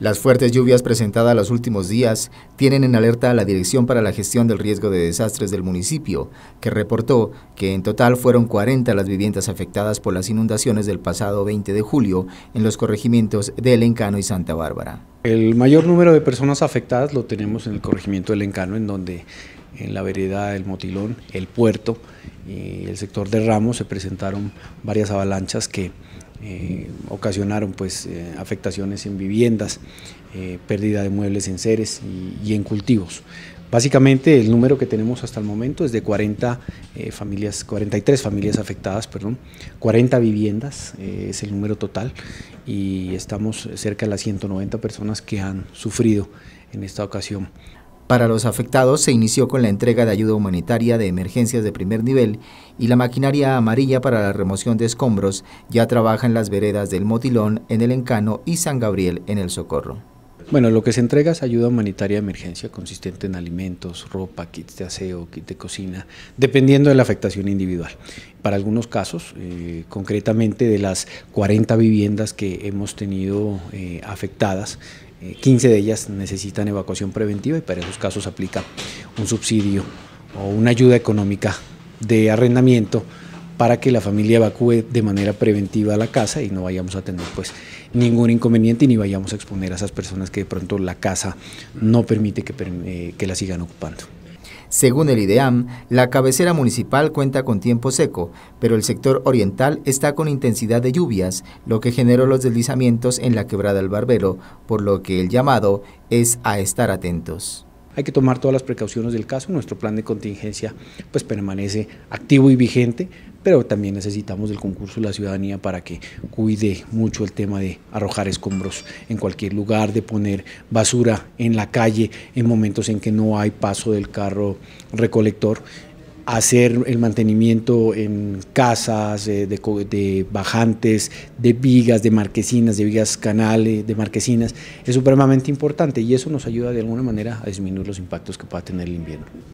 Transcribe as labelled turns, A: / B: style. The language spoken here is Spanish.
A: Las fuertes lluvias presentadas los últimos días tienen en alerta a la Dirección para la Gestión del Riesgo de Desastres del municipio, que reportó que en total fueron 40 las viviendas afectadas por las inundaciones del pasado 20 de julio en los corregimientos de El Encano y Santa Bárbara. El mayor número de personas afectadas lo tenemos en el corregimiento de El Encano, en donde en la vereda
B: del Motilón, el puerto y el sector de Ramos se presentaron varias avalanchas que eh, ocasionaron pues eh, afectaciones en viviendas, eh, pérdida de muebles en seres y, en cultivos. Básicamente el número que tenemos hasta el momento es de 40 familias, 43 familias afectadas, perdón, 40 viviendas es el número total y estamos cerca de las 190 personas que
A: han sufrido en esta ocasión para los afectados se inició con la entrega de ayuda humanitaria de emergencias de primer nivel y la maquinaria amarilla para la remoción de escombros ya trabaja en las veredas del Motilón, en el Encano y San Gabriel en el Socorro.
B: Bueno, lo que se entrega es ayuda humanitaria de emergencia consistente en alimentos, ropa, kits de aseo, kits de cocina, dependiendo de la afectación individual. Para algunos casos, eh, concretamente de las 40 viviendas que hemos tenido eh, afectadas, 15 eh, de ellas necesitan evacuación preventiva y para esos casos aplica un subsidio o una ayuda económica de arrendamiento para que la familia evacúe de manera preventiva la casa y no vayamos a tener pues ningún inconveniente y ni vayamos a exponer a esas personas que
A: de pronto la casa no permite que, eh, que la sigan ocupando. Según el IDEAM, la cabecera municipal cuenta con tiempo seco, pero el sector oriental está con intensidad de lluvias, lo que generó los deslizamientos en la quebrada del Barbero, por lo que el llamado es a estar atentos hay que tomar todas las precauciones del caso. Nuestro plan de
B: contingencia pues permanece activo y vigente, pero también necesitamos el concurso de la ciudadanía para que cuide mucho el tema de arrojar escombros en cualquier lugar, de poner basura en la calle en momentos en que no hay paso del carro recolector hacer el mantenimiento en casas, eh, de, bajantes, de vigas, de marquesinas, de vigas canales, de marquesinas, es supremamente importante y eso nos ayuda de alguna manera a disminuir los impactos que pueda tener el invierno.